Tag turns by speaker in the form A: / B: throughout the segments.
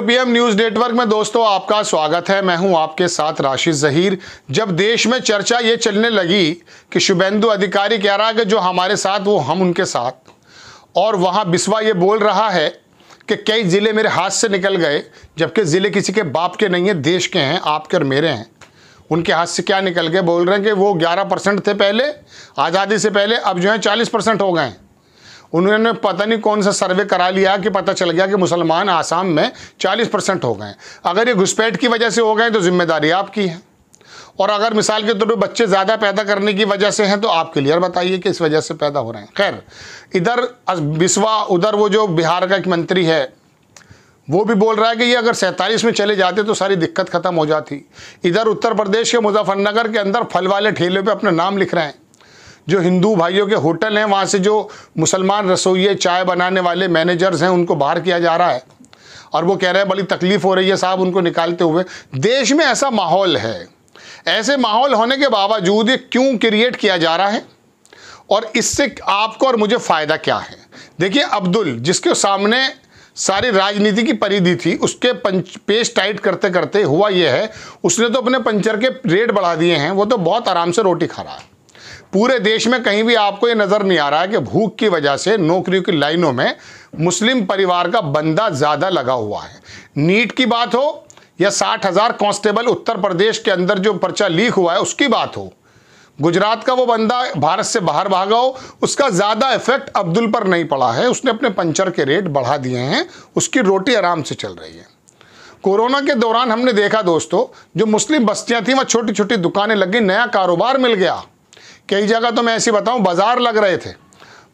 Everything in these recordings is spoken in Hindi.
A: पीएम न्यूज नेटवर्क में दोस्तों आपका स्वागत है मैं हूं आपके साथ राशिद जहीर जब देश में चर्चा ये चलने लगी कि शुभेंदु अधिकारी कह रहा है कि जो हमारे साथ वो हम उनके साथ और वहां बिस्वा ये बोल रहा है कि कई ज़िले मेरे हाथ से निकल गए जबकि ज़िले किसी के बाप के नहीं है देश के हैं आपके और मेरे हैं उनके हाथ से क्या निकल गए बोल रहे हैं कि वो ग्यारह परसेंट थे पहले आज़ादी से पहले अब जो है चालीस परसेंट हो गए उन्होंने पता नहीं कौन सा सर्वे करा लिया कि पता चल गया कि मुसलमान आसाम में 40 परसेंट हो गए अगर ये घुसपैठ की वजह से हो गए तो जिम्मेदारी आपकी है और अगर मिसाल के तौर तो पर बच्चे ज़्यादा पैदा करने की वजह से हैं तो आप क्लियर बताइए कि इस वजह से पैदा हो रहे हैं खैर इधर बिस्वा उधर वो जो बिहार का एक मंत्री है वो भी बोल रहा है कि ये अगर सैंतालीस में चले जाते तो सारी दिक्कत खत्म हो जाती इधर उत्तर प्रदेश के मुजफ्फरनगर के अंदर फल वाले ठेले पे अपना नाम लिख रहे हैं जो हिंदू भाइयों के होटल हैं वहाँ से जो मुसलमान रसोई चाय बनाने वाले मैनेजर्स हैं उनको बाहर किया जा रहा है और वो कह रहे हैं बड़ी तकलीफ़ हो रही है साहब उनको निकालते हुए देश में ऐसा माहौल है ऐसे माहौल होने के बावजूद ये क्यों क्रिएट किया जा रहा है और इससे आपको और मुझे फ़ायदा क्या है देखिए अब्दुल जिसके सामने सारी राजनीति की परिधि थी उसके पंच पेश टाइट करते करते हुआ यह है उसने तो अपने पंचर के रेट बढ़ा दिए हैं वो तो बहुत आराम से रोटी खा रहा है पूरे देश में कहीं भी आपको ये नज़र नहीं आ रहा है कि भूख की वजह से नौकरियों की लाइनों में मुस्लिम परिवार का बंदा ज़्यादा लगा हुआ है नीट की बात हो या साठ हज़ार कांस्टेबल उत्तर प्रदेश के अंदर जो पर्चा लीक हुआ है उसकी बात हो गुजरात का वो बंदा भारत से बाहर भागा हो उसका ज़्यादा इफेक्ट अब्दुल पर नहीं पड़ा है उसने अपने पंचर के रेट बढ़ा दिए हैं उसकी रोटी आराम से चल रही है कोरोना के दौरान हमने देखा दोस्तों जो मुस्लिम बस्तियां थी वहाँ छोटी छोटी दुकानें लगी नया कारोबार मिल गया कई जगह तो मैं ऐसी बताऊं बाज़ार लग रहे थे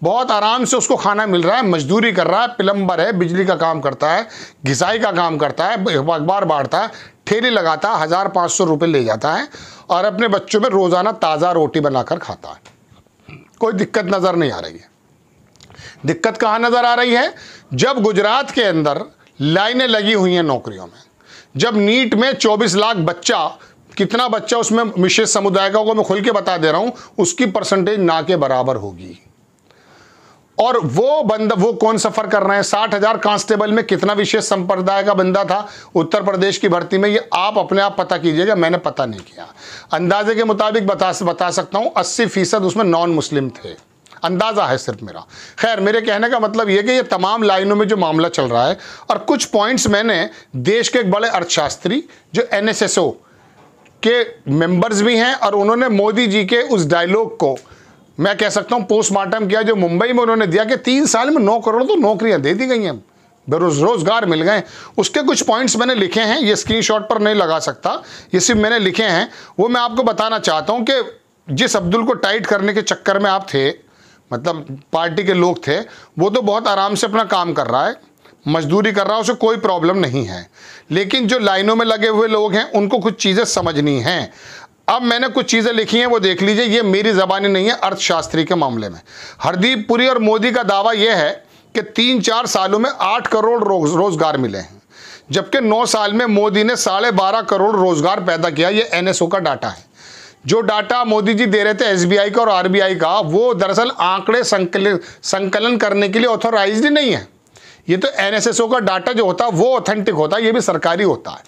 A: बहुत आराम से उसको खाना मिल रहा है मजदूरी कर रहा है प्लम्बर है बिजली का काम करता है घिसाई का काम करता है अखबार बांटता है ठेले लगाता है हज़ार पाँच सौ रुपये ले जाता है और अपने बच्चों में रोज़ाना ताज़ा रोटी बनाकर खाता है कोई दिक्कत नज़र नहीं आ रही है दिक्कत कहाँ नज़र आ रही है जब गुजरात के अंदर लाइनें लगी हुई हैं नौकरियों में जब नीट में 24 लाख बच्चा कितना बच्चा उसमें विशेष समुदाय का होगा मैं खुल के बता दे रहा हूं उसकी परसेंटेज ना के बराबर होगी और वो बंद वो कौन सफर कर रहे हैं साठ हजार कांस्टेबल में कितना विशेष संप्रदाय का बंदा था उत्तर प्रदेश की भर्ती में ये आप अपने आप पता कीजिएगा मैंने पता नहीं किया अंदाजे के मुताबिक बता बता सकता हूं अस्सी फीसद उसमें नॉन मुस्लिम थे अंदाज़ा है सिर्फ मेरा खैर मेरे कहने का मतलब ये कि ये तमाम लाइनों में जो मामला चल रहा है और कुछ पॉइंट्स मैंने देश के एक बड़े अर्थशास्त्री जो एन के मेंबर्स भी हैं और उन्होंने मोदी जी के उस डायलॉग को मैं कह सकता हूँ पोस्टमार्टम किया जो मुंबई में उन्होंने दिया कि तीन साल में नौ करोड़ तो नौकरियाँ दे दी गई हैं बेरोज रोजगार मिल गए उसके कुछ पॉइंट्स मैंने लिखे हैं ये स्क्रीनशॉट पर नहीं लगा सकता ये सिर्फ मैंने लिखे हैं वो मैं आपको बताना चाहता हूँ कि जिस अब्दुल को टाइट करने के चक्कर में आप थे मतलब पार्टी के लोग थे वो तो बहुत आराम से अपना काम कर रहा है मजदूरी कर रहा है उसे कोई प्रॉब्लम नहीं है लेकिन जो लाइनों में लगे हुए लोग हैं उनको कुछ चीज़ें समझनी हैं अब मैंने कुछ चीज़ें लिखी हैं वो देख लीजिए ये मेरी ज़बानी नहीं है अर्थशास्त्री के मामले में हरदीप पुरी और मोदी का दावा यह है कि तीन चार सालों में आठ करोड़ रोज रोज़गार मिले हैं जबकि नौ साल में मोदी ने साढ़े बारह करोड़ रोज़गार पैदा किया ये एनएसओ का डाटा है जो डाटा मोदी जी दे रहे थे एसबीआई का और आरबीआई का वो दरअसल आंकड़े संकलन संकलन करने के लिए ऑथोराइज नहीं है ये तो एनएसएसओ का डाटा जो होता है वो ऑथेंटिक होता है ये भी सरकारी होता है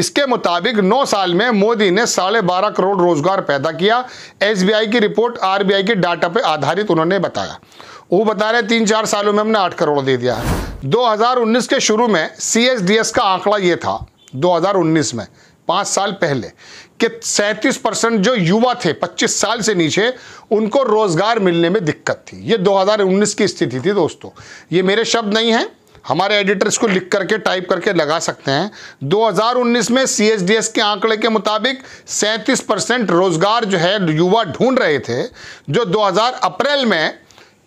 A: इसके मुताबिक 9 साल में मोदी ने साढ़े बारह करोड़ रोजगार पैदा किया एसबीआई की रिपोर्ट आरबीआई के डाटा पर आधारित उन्होंने बताया वो बता रहे तीन चार सालों में हमने आठ करोड़ दे दिया है 2019 के शुरू में सीएसडीएस का आंकड़ा ये था 2019 में पांच साल पहले कि सैंतीस परसेंट जो युवा थे 25 साल से नीचे उनको रोजगार मिलने में दिक्कत थी ये 2019 की स्थिति थी दोस्तों ये मेरे शब्द नहीं हैं हमारे एडिटर इसको लिख करके टाइप करके लगा सकते हैं 2019 में सी के आंकड़े के मुताबिक 37 परसेंट रोजगार जो है युवा ढूंढ रहे थे जो 2000 अप्रैल में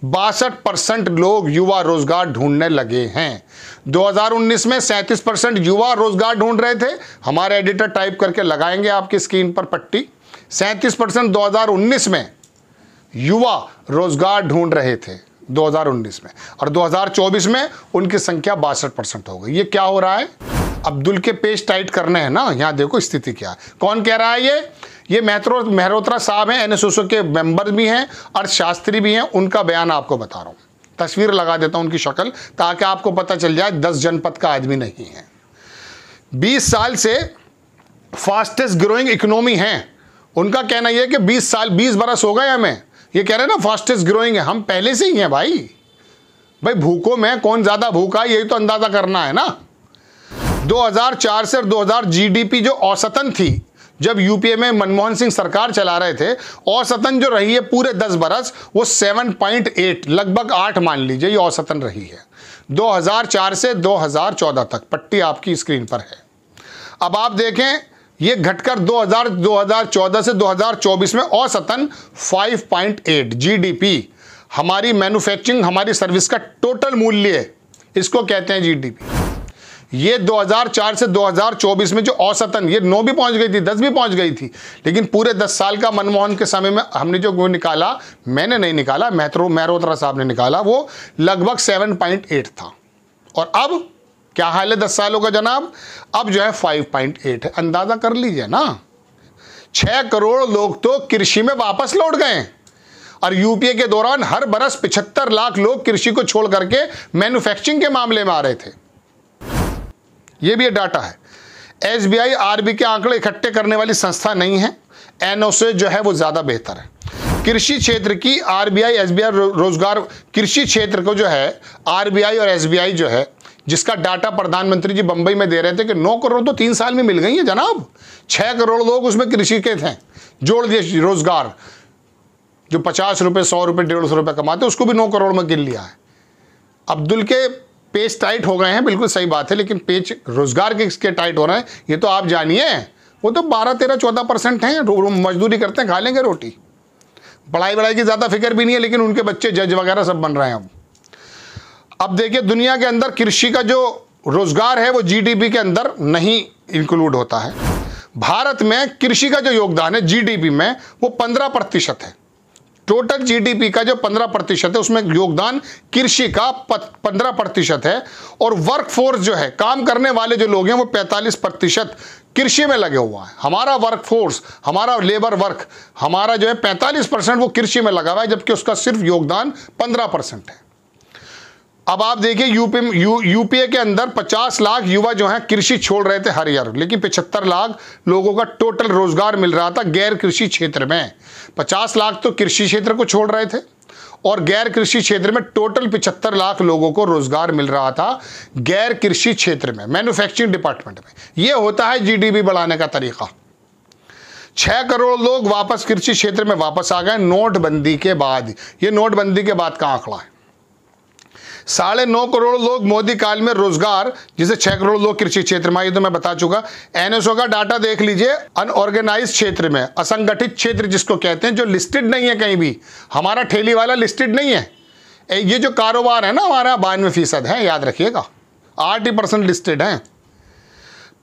A: बासठ परसेंट लोग युवा रोजगार ढूंढने लगे हैं 2019 में 37 परसेंट युवा रोजगार ढूंढ रहे थे हमारे एडिटर टाइप करके लगाएंगे आपकी स्क्रीन पर पट्टी 37 परसेंट दो में युवा रोजगार ढूंढ रहे थे 2019 में और 2024 में उनकी संख्या बासठ परसेंट हो गई ये क्या हो रहा है अब्दुल के पेज टाइट करने हैं ना यहाँ देखो स्थिति क्या है कौन कह रहा है ये ये मेहत्रो मेहरोत्रा साहब हैं एन के मेंबर भी हैं अर्थशास्त्री भी हैं उनका बयान आपको बता रहा हूँ तस्वीर लगा देता हूँ उनकी शक्ल ताकि आपको पता चल जाए दस जनपद का आदमी नहीं है बीस साल से फास्टेस्ट ग्रोइंग इकोनॉमी है उनका कहना यह कि बीस साल बीस बरस हो गए हमें ये कह रहे हैं ना फास्टेस्ट ग्रोइंग है हम पहले से ही हैं भाई भाई भूखों में कौन ज़्यादा भूखा यही तो अंदाज़ा करना है ना 2004 से 2000 जीडीपी जो औसतन थी जब यूपीए में मनमोहन सिंह सरकार चला रहे थे औसतन जो रही है पूरे दस बरस वो 7.8 लगभग आठ मान लीजिए ये औसतन रही है 2004 से 2014 तक पट्टी आपकी स्क्रीन पर है अब आप देखें ये घटकर 2000 2014 से 2024 में औसतन 5.8 जीडीपी हमारी मैन्युफैक्चरिंग हमारी सर्विस का टोटल मूल्य इसको कहते हैं जीडीपी ये 2004 से 2024 में जो औसतन ये नौ भी पहुंच गई थी दस भी पहुंच गई थी लेकिन पूरे दस साल का मनमोहन के समय में हमने जो निकाला मैंने नहीं निकाला मैथरो मैरोत्रा साहब ने निकाला वो लगभग 7.8 था और अब क्या हाल है दस सालों का जनाब अब जो है 5.8 है अंदाज़ा कर लीजिए ना छः करोड़ लोग तो कृषि में वापस लौट गए और यूपीए के दौरान हर बरस पिछहत्तर लाख लोग कृषि को छोड़ करके मैन्युफैक्चरिंग के मामले में आ रहे थे ये भी डाटा है एस बी आई के आंकड़े इकट्ठे करने वाली संस्था नहीं है एन से जो है वो ज़्यादा बेहतर है कृषि क्षेत्र की आरबीआई एसबीआई रोजगार कृषि क्षेत्र को जो है आरबीआई और एसबीआई जो है जिसका डाटा प्रधानमंत्री जी बंबई में दे रहे थे कि नौ करोड़ तो तीन साल में मिल गई है जनाब छह करोड़ लोग उसमें कृषि के थे जोड़ दिए रोजगार जो पचास रुपए सौ रुपए डेढ़ सौ रुपए कमाते उसको भी नौ करोड़ में गिन लिया है अब्दुल के पेज टाइट हो गए हैं बिल्कुल सही बात है लेकिन पेज रोजगार के किसके टाइट हो रहे हैं ये तो आप जानिए वो तो बारह तेरह चौदह परसेंट हैं मजदूरी करते हैं खा लेंगे रोटी पढ़ाई वढ़ाई की ज़्यादा फिक्र भी नहीं है लेकिन उनके बच्चे जज वगैरह सब बन रहे हैं अब अब देखिए दुनिया के अंदर कृषि का जो रोजगार है वो जी के अंदर नहीं इंक्लूड होता है भारत में कृषि का जो योगदान है जी में वो पंद्रह प्रतिशत है टोटल जीडीपी का जो 15 प्रतिशत है उसमें योगदान कृषि का 15 प्रतिशत है और वर्कफोर्स जो है काम करने वाले जो लोग हैं वो 45 प्रतिशत कृषि में लगे हुआ है हमारा वर्कफोर्स हमारा लेबर वर्क हमारा जो है 45 परसेंट वो कृषि में लगा हुआ है जबकि उसका सिर्फ योगदान 15 परसेंट है अब आप देखिए यूपी यू, यूपीए के अंदर 50 लाख युवा जो है कृषि छोड़ रहे थे हर ईयर लेकिन 75 लाख लोगों का टोटल रोजगार मिल रहा था गैर कृषि क्षेत्र में 50 लाख तो कृषि क्षेत्र को छोड़ रहे थे और गैर कृषि क्षेत्र में टोटल 75 लाख लोगों को रोजगार मिल रहा था गैर कृषि क्षेत्र में मैन्युफैक्चरिंग डिपार्टमेंट में यह होता है जी बढ़ाने का तरीका छह करोड़ लोग वापस कृषि क्षेत्र में वापस आ गए नोटबंदी के बाद ये नोटबंदी के बाद का आंकड़ा है साढ़े नौ करोड़ लोग मोदी काल में रोजगार जिसे छह करोड़ लोग कृषि क्षेत्र में आइए तो मैं बता चुका एनएसओ का डाटा देख लीजिए अनऑर्गेनाइज क्षेत्र में असंगठित क्षेत्र जिसको कहते हैं जो लिस्टेड नहीं है कहीं भी हमारा ठेली वाला लिस्टेड नहीं है ये जो कारोबार है ना हमारा बानवे फीसद है याद रखिएगा आठ परसेंट लिस्टेड है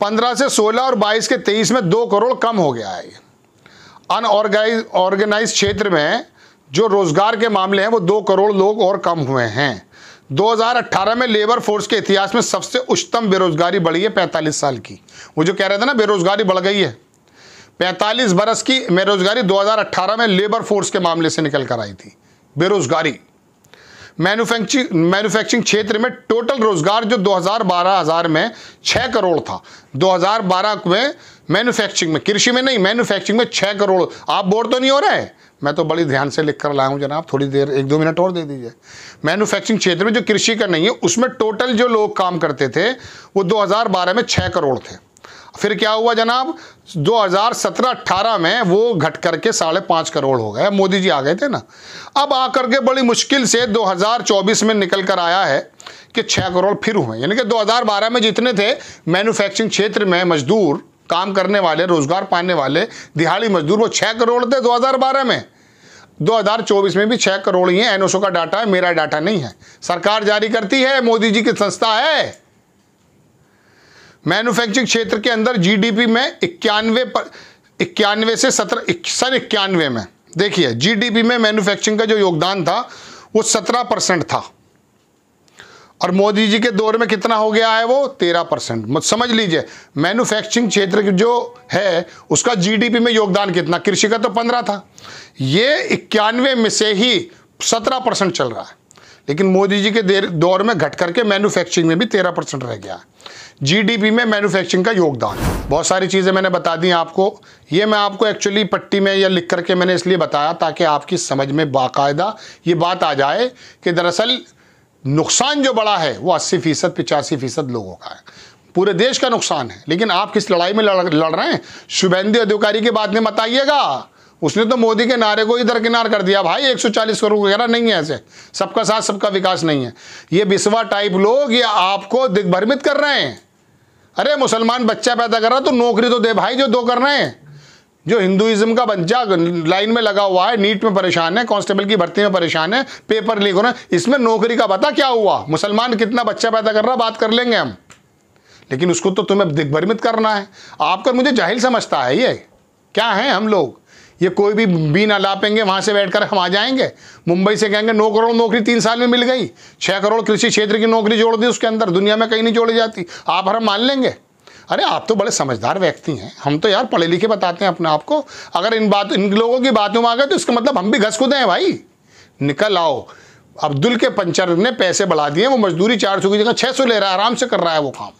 A: पंद्रह से सोलह और बाईस के तेईस में दो करोड़ कम हो गया है अनऑर्गेनाइज ऑर्गेनाइज क्षेत्र में जो रोजगार के मामले हैं वो दो करोड़ लोग और कम हुए हैं 2018 में लेबर फोर्स के इतिहास में सबसे उच्चतम बेरोजगारी बढ़ी है 45 साल की वो जो कह रहे थे ना बेरोजगारी बढ़ गई है 45 बरस की बेरोजगारी 2018 में लेबर फोर्स के मामले से निकल कर आई थी बेरोजगारी मैन्युफैक्चरिंग मैन्युफैक्चरिंग क्षेत्र में टोटल रोजगार जो 2012 हजार में 6 करोड़ था 2012 में मैन्युफैक्चरिंग में कृषि में नहीं मैन्युफैक्चरिंग में छः करोड़ आप बोर तो नहीं हो रहे हैं मैं तो बड़ी ध्यान से लिख कर लाया हूँ जनाब थोड़ी देर एक दो मिनट और दे दीजिए मैन्युफैक्चरिंग क्षेत्र में जो कृषि का नहीं है उसमें टोटल जो लोग काम करते थे वो 2012 में छः करोड़ थे फिर क्या हुआ जनाब 2017-18 में वो घट करके साढ़े पाँच करोड़ हो गए मोदी जी आ गए थे ना अब आकर के बड़ी मुश्किल से 2024 में निकल कर आया है कि छः करोड़ फिर हुए यानी कि 2012 में जितने थे मैन्युफैक्चरिंग क्षेत्र में मजदूर काम करने वाले रोजगार पाने वाले दिहाड़ी मजदूर वो छः करोड़ थे 2012 में 2024 में भी छः करोड़ ही है एनओसो का डाटा है मेरा डाटा नहीं है सरकार जारी करती है मोदी जी की संस्था है मैन्युफैक्चरिंग क्षेत्र के अंदर जीडीपी में इक्यानवे पर इक्यानवे से सत्रह सन इक्यानवे में देखिए जीडीपी में मैन्युफैक्चरिंग का जो योगदान था वो सत्रह परसेंट था और मोदी जी के दौर में कितना हो गया है वो तेरह परसेंट समझ लीजिए मैन्युफैक्चरिंग क्षेत्र जो है उसका जीडीपी में योगदान कितना कृषि का तो पंद्रह था ये इक्यानवे में से ही सत्रह परसेंट चल रहा है लेकिन मोदी जी के दौर में घट करके मैन्युफैक्चरिंग में भी तेरह परसेंट रह गया जीडीपी में मैन्युफैक्चरिंग का योगदान बहुत सारी चीज़ें मैंने बता दी आपको ये मैं आपको एक्चुअली पट्टी में या लिख करके मैंने इसलिए बताया ताकि आपकी समझ में बाकायदा ये बात आ जाए कि दरअसल नुकसान जो बड़ा है वो अस्सी फीसद पिचासी फीसद लोगों का है पूरे देश का नुकसान है लेकिन आप किस लड़ाई में लड़, लड़ रहे हैं शुभेंदु अधिकारी की बात में बताइएगा उसने तो मोदी के नारे को ही दरकिनार कर दिया भाई 140 करोड़ वगैरह नहीं है ऐसे सबका साथ सबका विकास नहीं है ये बिस्वा टाइप लोग ये आपको दिग्भ्रमित कर रहे हैं अरे मुसलमान बच्चा पैदा कर रहा तो नौकरी तो दे भाई जो दो कर रहे हैं जो हिंदुइज्म का बच्चा लाइन में लगा हुआ है नीट में परेशान है कांस्टेबल की भर्ती में परेशान है पेपर लीक हो रहा है इसमें नौकरी का पता क्या हुआ मुसलमान कितना बच्चा पैदा कर रहा बात कर लेंगे हम लेकिन उसको तो तुम्हें दिग्भ्रमित करना है आपका मुझे जाहिल समझता है ये क्या है हम लोग ये कोई भी बीना लापेंगे वहाँ से बैठकर हम आ जाएंगे मुंबई से कहेंगे नौ करोड़ नौकरी तीन साल में मिल गई छः करोड़ कृषि क्षेत्र की नौकरी जोड़ दी उसके अंदर दुनिया में कहीं नहीं जोड़ी जाती आप हर मान लेंगे अरे आप तो बड़े समझदार व्यक्ति हैं हम तो यार पढ़े लिखे बताते हैं अपने आप को अगर इन बात इन लोगों की बातों में आ गए तो इसका मतलब हम भी घस कूदे हैं भाई निकल आओ अब्दुल के पंचर ने पैसे बढ़ा दिए वो मजदूरी चार सौ की जगह छः सौ ले रहा है आराम से कर रहा है वो काम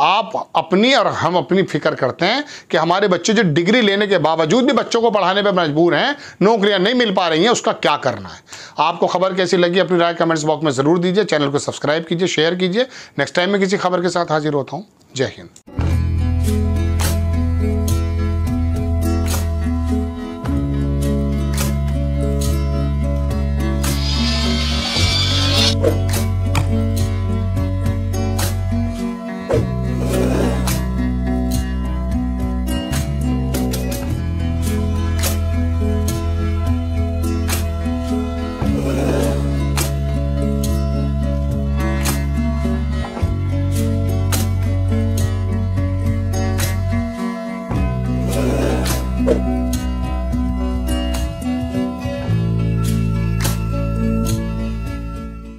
A: आप अपनी और हम अपनी फिक्र करते हैं कि हमारे बच्चे जो डिग्री लेने के बावजूद भी बच्चों को पढ़ाने पर मजबूर हैं नौकरियां नहीं मिल पा रही हैं उसका क्या करना है आपको खबर कैसी लगी अपनी राय कमेंट्स बॉक्स में ज़रूर दीजिए चैनल को सब्सक्राइब कीजिए शेयर कीजिए नेक्स्ट टाइम में किसी खबर के साथ हाजिर होता हूँ जय हिंद